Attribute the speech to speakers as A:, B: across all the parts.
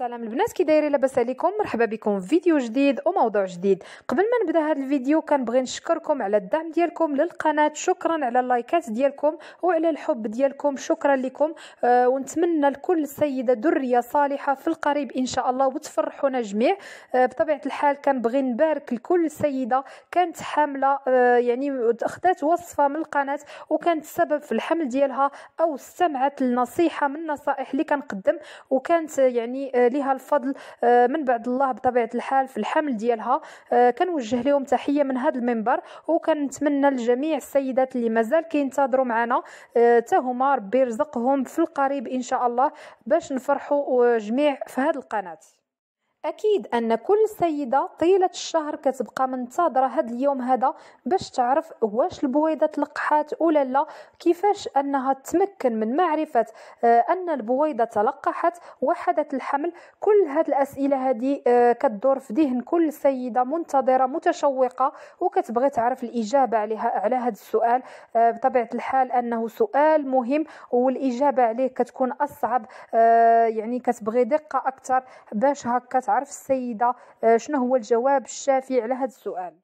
A: السلام البنات كي دايرين لاباس عليكم مرحبا بكم في فيديو جديد وموضوع جديد قبل ما نبدا هذا الفيديو كنبغي نشكركم على الدعم ديالكم للقناه شكرا على اللايكات ديالكم وعلى الحب ديالكم شكرا لكم آه ونتمنى لكل سيده دريه صالحه في القريب ان شاء الله وتفرحونا جميع آه بطبيعه الحال كنبغي نبارك لكل سيده كانت حامله آه يعني اخذت وصفه من القناه وكانت سبب في الحمل ديالها او استمعت لنصيحه من النصائح اللي كنقدم وكانت يعني آه، لها الفضل آه، من بعد الله بطبيعه الحال في الحمل ديالها آه، كنوجه لهم تحيه من هذا المنبر وكنتمنى لجميع السيدات اللي مازال كينتظروا معنا آه، تهما ربي يرزقهم في القريب ان شاء الله باش نفرحوا جميع في هذه القناه اكيد ان كل سيده طيله الشهر كتبقى منتظره هذا اليوم هذا باش تعرف واش البويضه تلقحات ولا لا كيفاش انها تمكن من معرفه آه، ان البويضه تلقحت وحدت الحمل كل هاد الاسئله هذه آه، كتدور في ذهن كل سيده منتظره متشوقه وكتبغي تعرف الاجابه عليها على هذا السؤال آه، بطبيعه الحال انه سؤال مهم والاجابه عليه كتكون اصعب يعني كتبغي دقه اكثر باش هكا تعرف السيده آه، شنو هو الجواب الشافي على هذا السؤال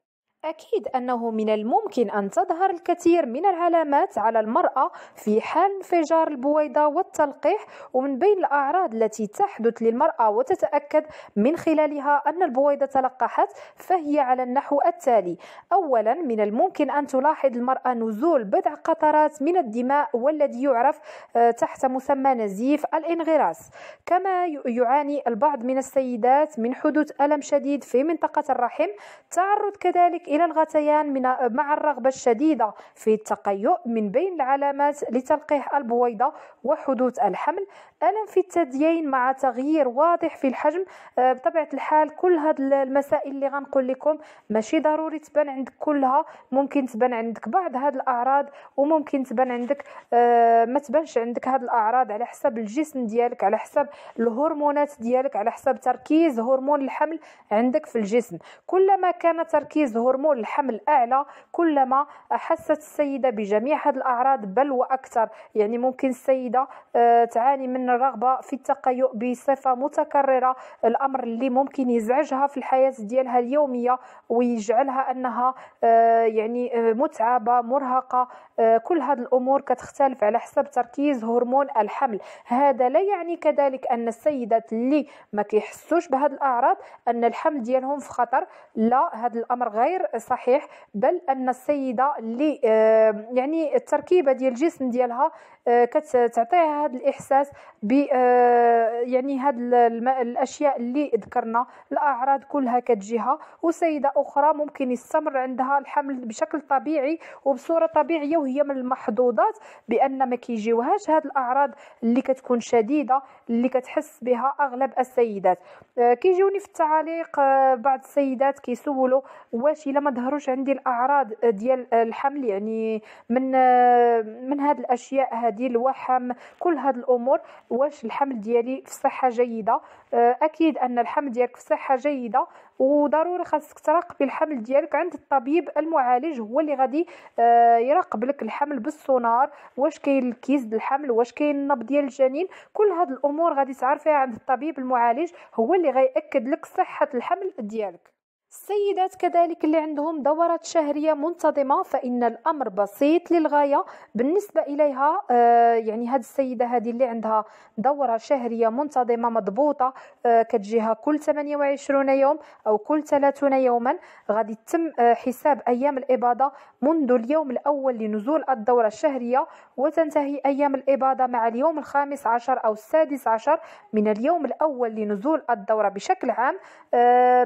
A: أكيد أنه من الممكن أن تظهر الكثير من العلامات على المرأة في حال انفجار البويضة والتلقيح ومن بين الأعراض التي تحدث للمرأة وتتأكد من خلالها أن البويضة تلقحت فهي على النحو التالي أولا من الممكن أن تلاحظ المرأة نزول بضع قطرات من الدماء والذي يعرف آه، تحت مسمى نزيف الانغراس كما يعاني البعض من السيدات من حدوث ألم شديد في منطقة الرحم تعرض كذلك إلى الغثيان من مع الرغبة الشديدة في التقيؤ من بين العلامات لتلقيح البويضة وحدوث الحمل ألم في الثديين مع تغيير واضح في الحجم آه، بطبيعة الحال كل هاد المسائل اللي غنقول لكم ماشي ضروري تبان عندك كلها ممكن تبان عندك بعض هاد الأعراض وممكن تبان عندك آه، ما تبانش عندك هاد الأعراض على حسب الجسم ديالك على حسب الهرمونات ديالك على حسب تركيز هرمون الحمل عندك في الجسم كلما كان تركيز هرمون هرمون الحمل اعلى كلما احست السيده بجميع هذه الاعراض بل واكثر يعني ممكن السيده آه، تعاني من الرغبه في التقيؤ بصفه متكرره الامر اللي ممكن يزعجها في الحياه ديالها اليوميه ويجعلها انها آه، يعني آه، متعبه مرهقه كل هذه الامور كتختلف على حسب تركيز هرمون الحمل هذا لا يعني كذلك ان السيدات اللي ما كيحسوش بهذه الاعراض ان الحمل ديالهم في خطر لا هذا الامر غير صحيح بل ان السيده اللي آه، يعني التركيبه ديال الجسم ديالها آه، كتعطيها هذا الاحساس ب آه، يعني هاد الاشياء اللي ذكرنا الاعراض كلها كتجيها وسيده اخرى ممكن يستمر عندها الحمل بشكل طبيعي وبصوره طبيعيه وهي من المحظوظات بان ما كيجيوهاش هاد الاعراض اللي كتكون شديده اللي كتحس بها اغلب السيدات آه، كيجوني في التعاليق بعض السيدات كيسولوا واش الا ما ظهروش عندي الاعراض ديال الحمل يعني من من هاد الاشياء هاد ديال الوحم كل هاد الامور واش الحمل ديالي في صحه جيده آه، اكيد ان الحمل ديالك في صحه جيده وضروري خاصك تراقبي الحمل ديالك عند الطبيب المعالج هو اللي غادي آه، يراقب لك الحمل بالسونار واش كاين الكيس الحمل واش كاين النبض ديال الجنين كل هاد الامور غادي تعرفيها عند الطبيب المعالج هو اللي غيأكد لك صحه الحمل ديالك السيدات كذلك اللي عندهم دورات شهريه منتظمه فان الامر بسيط للغايه بالنسبه اليها آه، يعني هاد السيده هذه اللي عندها دوره شهريه منتظمه مضبوطه آه، كتجيها كل 28 يوم او كل 30 يوما غادي تم آه، حساب ايام الإبادة منذ اليوم الاول لنزول الدوره الشهريه وتنتهي ايام الإبادة مع اليوم الخامس عشر او السادس عشر من اليوم الاول لنزول الدوره بشكل عام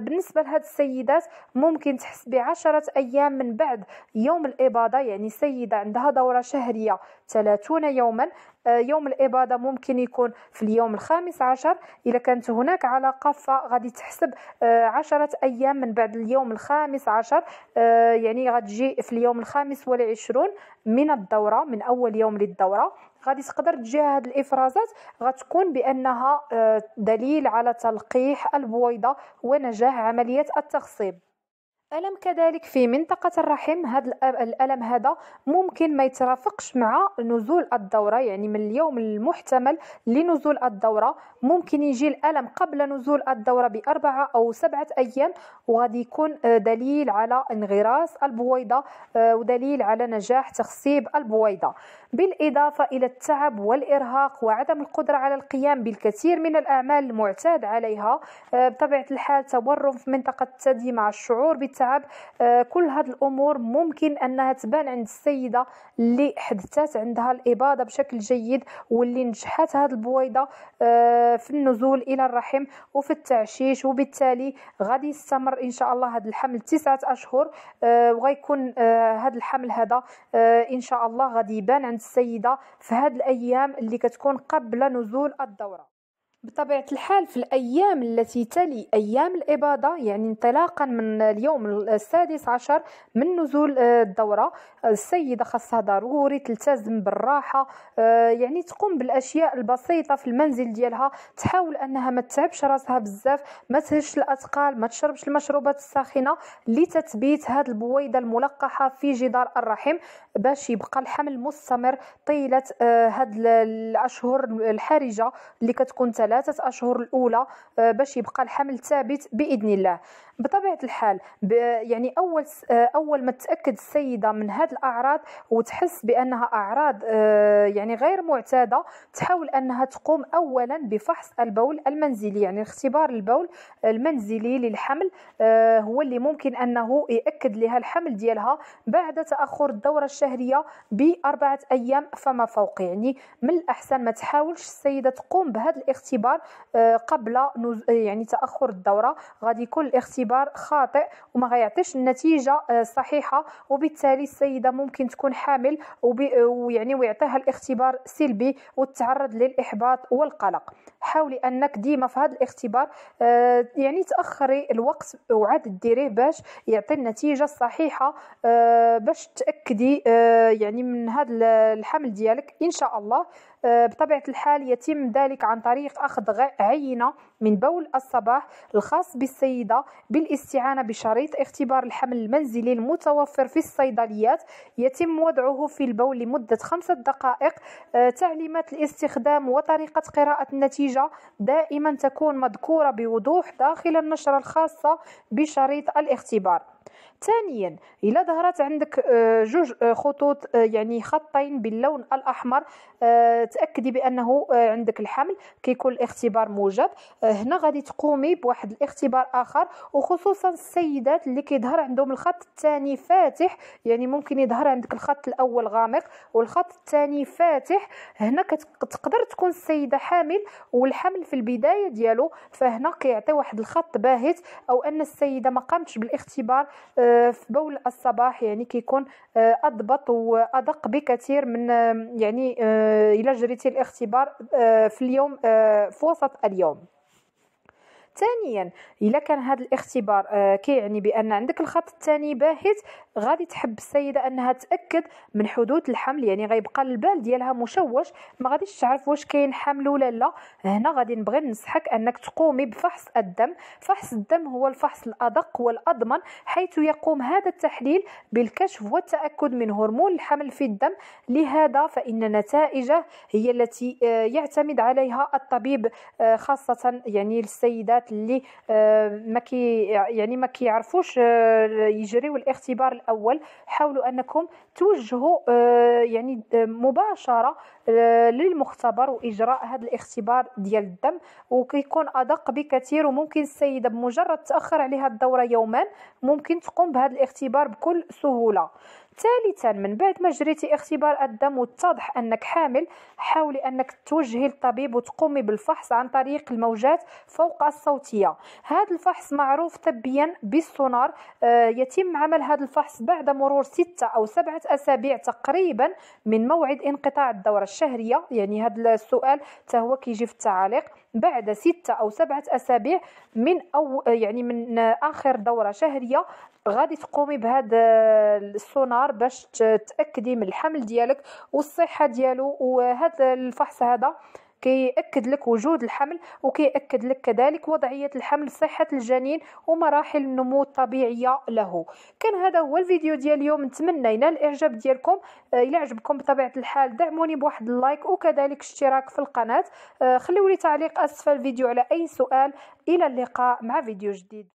A: بالنسبه لهاد السيده السيدات ممكن تحس بعشرة أيام من بعد يوم الإباضة يعني سيدة عندها دورة شهرية 30 يوما آه، يوم الإبادة ممكن يكون في اليوم الخامس عشر إذا كانت هناك علاقة فغادي تحسب آه، عشرة أيام من بعد اليوم الخامس عشر آه، يعني غتجي في اليوم الخامس والعشرون من الدورة من أول يوم للدورة غادي تقدر تجي هاد الافرازات غتكون بانها آه، دليل على تلقيح البويضه ونجاح عمليه التخصيب الم كذلك في منطقه الرحم هذا الالم هذا ممكن ما يترافقش مع نزول الدوره يعني من اليوم المحتمل لنزول الدوره ممكن يجي الالم قبل نزول الدوره باربعه او سبعه ايام وغادي يكون آه، دليل على انغراس البويضه آه، ودليل على نجاح تخصيب البويضه بالاضافه الى التعب والارهاق وعدم القدره على القيام بالكثير من الاعمال المعتاد عليها آه، بطبيعه الحال تورم في منطقه الثدي مع الشعور بالتعب التعب آه، كل هاد الامور ممكن انها تبان عند السيده اللي حدثت عندها الاباضه بشكل جيد واللي نجحت هاد البويضه آه، في النزول الى الرحم وفي التعشيش وبالتالي غادي يستمر ان شاء الله هذا الحمل تسعة اشهر آه، وغيكون هذا الحمل هذا ان شاء الله غادي يبان عند السيده في هاد الايام اللي كتكون قبل نزول الدوره بطبيعة الحال في الأيام التي تلي أيام الإباضة يعني انطلاقا من اليوم السادس عشر من نزول آه، الدورة السيدة خاصها ضروري تلتزم بالراحة آه، يعني تقوم بالأشياء البسيطة في المنزل ديالها تحاول أنها ما تتعبش راسها بزاف ما تهش الأثقال ما تشربش المشروبات الساخنة لتثبيت هذا البويضة الملقحة في جدار الرحم باش يبقى الحمل مستمر طيلة هذه آه، الأشهر الحرجة اللي كتكون تلي الثلاثة أشهر الأولى آه، باش يبقى الحمل ثابت بإذن الله بطبيعة الحال يعني أول آه، أول ما تتأكد السيدة من هذه الأعراض وتحس بأنها أعراض آه، يعني غير معتادة تحاول أنها تقوم أولا بفحص البول المنزلي يعني اختبار البول المنزلي للحمل هو اللي ممكن أنه يأكد لها الحمل ديالها بعد تأخر الدورة الشهرية بأربعة أيام فما فوق يعني من الأحسن ما تحاولش السيدة تقوم بهذا الاختبار الاختبار آه، قبل آه، يعني تاخر الدوره غادي يكون الاختبار خاطئ وما غيعطيش النتيجه الصحيحه آه، وبالتالي السيده ممكن تكون حامل ويعني ويعطيها الاختبار سلبي وتتعرض للاحباط والقلق حاولي انك ديما في هذا الاختبار يعني تاخري الوقت وعاد ديريه باش يعطي النتيجه الصحيحه باش تاكدي يعني من هذا الحمل ديالك ان شاء الله آه، بطبيعة الحال يتم ذلك عن طريق أخذ عينة من بول الصباح الخاص بالسيدة بالاستعانة بشريط اختبار الحمل المنزلي المتوفر في الصيدليات يتم وضعه في البول لمدة خمسة دقائق آه، تعليمات الاستخدام وطريقة قراءة النتيجة دائما تكون مذكورة بوضوح داخل النشرة الخاصة بشريط الاختبار ثانيا الا ظهرت عندك آه، جوج آه، خطوط آه، يعني خطين باللون الاحمر تاكدي بانه عندك الحمل كيكون الاختبار موجب هنا غادي تقومي بواحد الاختبار اخر وخصوصا السيدات اللي كيظهر عندهم الخط الثاني فاتح يعني ممكن يظهر عندك الخط الاول غامق والخط الثاني فاتح هنا تقدر تكون السيده حامل والحمل في البدايه ديالو فهنا كيعطي واحد الخط باهت او ان السيده ما قامتش بالاختبار آه، في بول الصباح يعني كيكون آه، اضبط وادق بكثير من آه، يعني الا جريتي الاختبار في اليوم في وسط اليوم ثانيا الا كان هذا الاختبار كيعني آه، كي يعني بان عندك الخط الثاني باهت غادي تحب السيده انها تاكد من حدوث الحمل يعني غيبقى البال ديالها مشوش ما غاديش تعرف واش كاين حمل ولا لا هنا غادي نبغي ننصحك انك تقومي بفحص الدم فحص الدم هو الفحص الادق والاضمن حيث يقوم هذا التحليل بالكشف والتاكد من هرمون الحمل في الدم لهذا فان نتائجه هي التي آه، يعتمد عليها الطبيب آه، خاصه يعني السيدات اللي آه، ما كي يعني ما كيعرفوش آه، يجريو الاختبار الاول حاولوا انكم توجهوا آه، يعني مباشره للمختبر واجراء هذا الاختبار ديال الدم وكيكون ادق بكثير وممكن السيده بمجرد تاخر عليها الدوره يوما ممكن تقوم بهذا الاختبار بكل سهوله ثالثا من بعد ما جريتي اختبار الدم واتضح انك حامل حاولي انك توجهي للطبيب وتقومي بالفحص عن طريق الموجات فوق الصوت الصوتيه هذا الفحص معروف طبيا بالسونار آه، يتم عمل هذا الفحص بعد مرور ستة او سبعة اسابيع تقريبا من موعد انقطاع الدوره الشهريه يعني هذا السؤال هو كيجي في التعاليق بعد ستة أو سبعة أسابيع من أو يعني من آخر دورة شهرية غادي تقومي بهذا السونار باش تأكدي من الحمل ديالك والصحة ديالو وهذا الفحص هذا كيأكد لك وجود الحمل وكيأكد لك كذلك وضعية الحمل صحة الجنين ومراحل النمو الطبيعية له كان هذا هو الفيديو ديال اليوم نتمنى ينال الاعجاب ديالكم آه، الى عجبكم بطبيعة الحال دعموني بواحد اللايك وكذلك اشتراك في القناة آه، خليولي تعليق اسفل الفيديو على اي سؤال الى اللقاء مع فيديو جديد